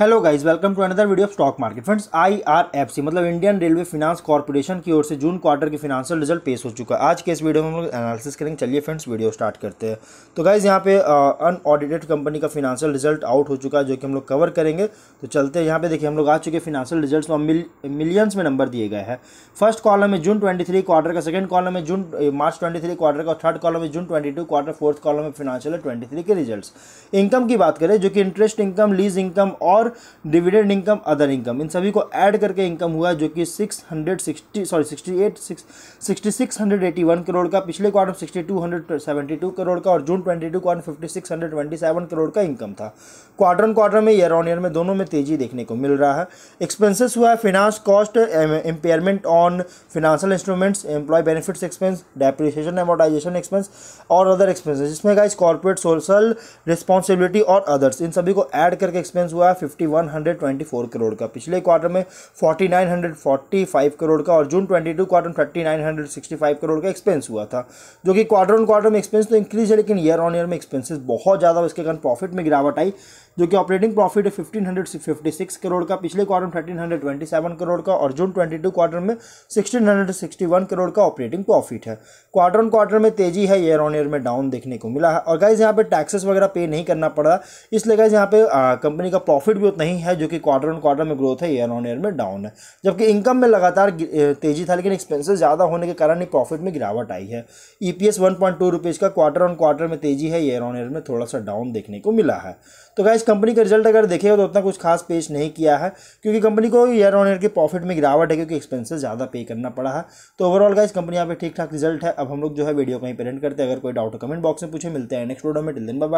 hello guys welcome to another video of stock market friends IRFC मतलब Indian railway finance corporation की ओर से June quarter के financial result पेश हो चुका है आज के इस वीडियो में हम लोग एनालिसिस करेंगे चलिए फ्रेंड्स वीडियो स्टार्ट करते हैं तो गाइस यहां पे अनऑडिटेड कंपनी का फिनांशियल रिजल्ट आउट हो चुका है जो कि हम लोग कवर करेंगे तो चलते हैं यहाँ पे देखिए हम लोग आ चुके फिनांशियल रिजल्ट और मिल, मिलियंस में नंबर दिए गए हैं फर्स्ट कॉलम में जून ट्वेंटी क्वार्टर का सेकंड कॉलम में जून मार्च ट्वेंटी क्वार्टर का थर्ड कॉलम में June twenty quarter fourth column में फिनांशियल ट्वेंटी के रिजल्ट इनकम की बात करें जो कि इंटरेस्ट इनकम लीज इनकम और और डिविडेंड इनकम अदर इनकम इन सभी को ऐड करके इनकम हुआ जो कि 660 सॉरी 68 6681 करोड़ का पिछले क्वार्टर 6272 करोड़ का और जून 22 क्वार्टर 5627 करोड़ का इनकम था क्वार्टर ऑन क्वार्टर में ईयर ऑन ईयर में दोनों में तेजी देखने को मिल रहा है एक्सपेंसेस हुआ है finance cost impairment on financial instruments employ benefits expense depreciation amortization expense और अदर एक्सपेंसेस इसमें गाइस कॉर्पोरेट सोशल रिस्पॉन्सिबिलिटी और अदर्स इन सभी को ऐड करके एक्सपेंस हुआ है 5124 करोड़ का पिछले क्वार्टर में 4945 करोड़ का और जून 22 क्वार्टर में 3965 करोड़ का एक्सपेंस हुआ था जो कि क्वार्टर ऑन क्वार्टर में एक्सपेंस तो इंक्रीज है लेकिन ईयर ऑन ईयर में एक्सपेंसेस बहुत ज़्यादा उसके कारण प्रॉफिट में गिरावट आई जो कि ऑपरेटिंग प्रॉफिट है fifteen hundred fifty six crore का पिछले क्वार्टर में thirteen hundred twenty seven crore का और जून ट्वेंटी टू क्वार्टर में sixteen hundred sixty one crore का ऑपरेटिंग प्रॉफिट है क्वार्टर ऑन क्वार्टर में तेजी है ईयर ऑन ईयर में डाउन देखने को मिला है और गाइज यहाँ पे टैक्सेस वगैरह पे नहीं करना पड़ा इसलिए गाइज यहाँ पे कंपनी का प्रॉफिट भी उतना ही है जो कि क्वार्टर ऑन क्वार्टर में ग्रोथ है ईयर ऑन ईयर में डाउन है जबकि इनकम में लगातार तेजी था लेकिन एक्सपेंसेस ज़्यादा होने के कारण ही प्रॉफिट में गिरावट आई है E P S one point two rupees का क्वार्टर ऑन क्वार्टर में तेजी है ईयर ऑन ईयर में थोड़ा सा डाउन देखने को मिला है तो गाइज कंपनी का रिजल्ट अगर देखेगा तो उतना कुछ खास पेश नहीं किया है क्योंकि कंपनी को ईयर ऑन ईयर के प्रॉफिट में गिरावट है क्योंकि एक्सपेंसेस ज़्यादा पे करना पड़ा है तो ओवरऑल का इस कंपनी यहाँ पे ठीक ठाक रिजल्ट है अब हम लोग जो है वीडियो कहीं पेरेंट करते हैं अगर कोई डाउट कमेंट बॉक्स में पूछे मिलते हैं नेक्स्ट वीडियो में टिल दिन बाबा